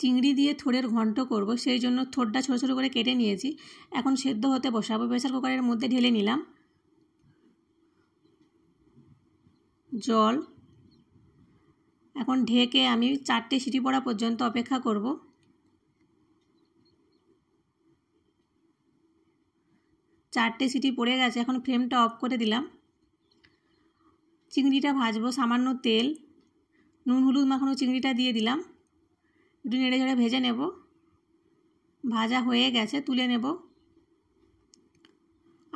চিংড়ি দিয়ে থোড়ের ঘন্ট করব সেই জন্য থোড়টা ছোটো ছোটো করে কেটে নিয়েছি এখন সেদ্ধ হতে বসাবো প্রেসার কুকারের মধ্যে ঢেলে নিলাম জল এখন ঢেকে আমি চারটে সিটি পড়া পর্যন্ত অপেক্ষা করব চারটে সিটি পড়ে গেছে এখন ফ্লেমটা অফ করে দিলাম চিংড়িটা ভাজবো সামান্য তেল নুন হলুদ মাখানো চিংড়িটা দিয়ে দিলাম একটু নেড়ে ঝেড়ে ভেজে নেব ভাজা হয়ে গেছে তুলে নেব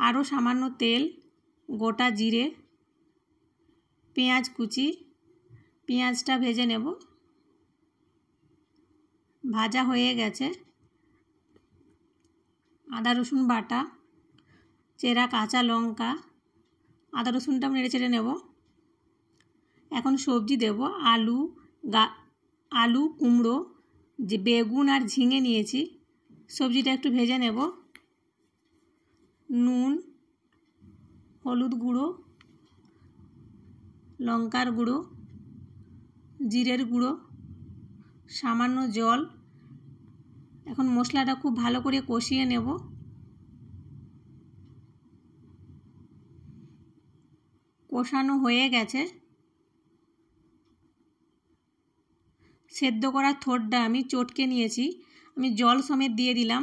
আরও সামান্য তেল গোটা জিরে পেঁয়াজ কুচি পেঁয়াজটা ভেজে নেব ভাজা হয়ে গেছে আদা রসুন বাটা চেরা কাঁচা লঙ্কা আদা রসুনটা নেড়ে চেড়ে নেব এখন সবজি দেব আলু গা আলু কুমড়ো যে বেগুন আর ঝিঙে নিয়েছি সবজিটা একটু ভেজে নেব নুন হলুদ গুঁড়ো লঙ্কার গুঁড়ো জিরের গুঁড়ো সামান্য জল এখন মশলাটা খুব ভালো করে কষিয়ে নেব কষানো হয়ে গেছে সেদ্ধ করা থোরটা আমি চটকে নিয়েছি আমি জল সমেত দিয়ে দিলাম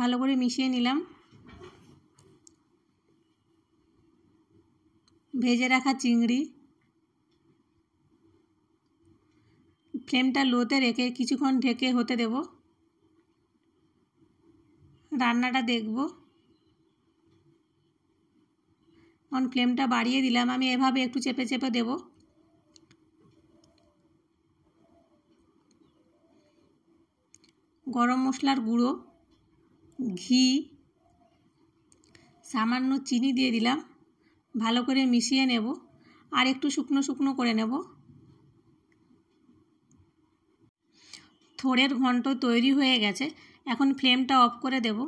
ভালো করে মিশিয়ে নিলাম ভেজে রাখা চিংড়ি ফ্লেমটা লোতে রেখে কিছুক্ষণ ঢেকে হতে দেব রান্নাটা দেখব এখন ফ্লেমটা বাড়িয়ে দিলাম আমি এভাবে একটু চেপে চেপে দেবো গরম মশলার গুঁড়ো ঘি সামান্য চিনি দিয়ে দিলাম ভালো করে মিশিয়ে নেব আর একটু শুকনো শুকনো করে নেব থোড়ের ঘন্ট তৈরি হয়ে গেছে এখন ফ্লেমটা অফ করে দেবো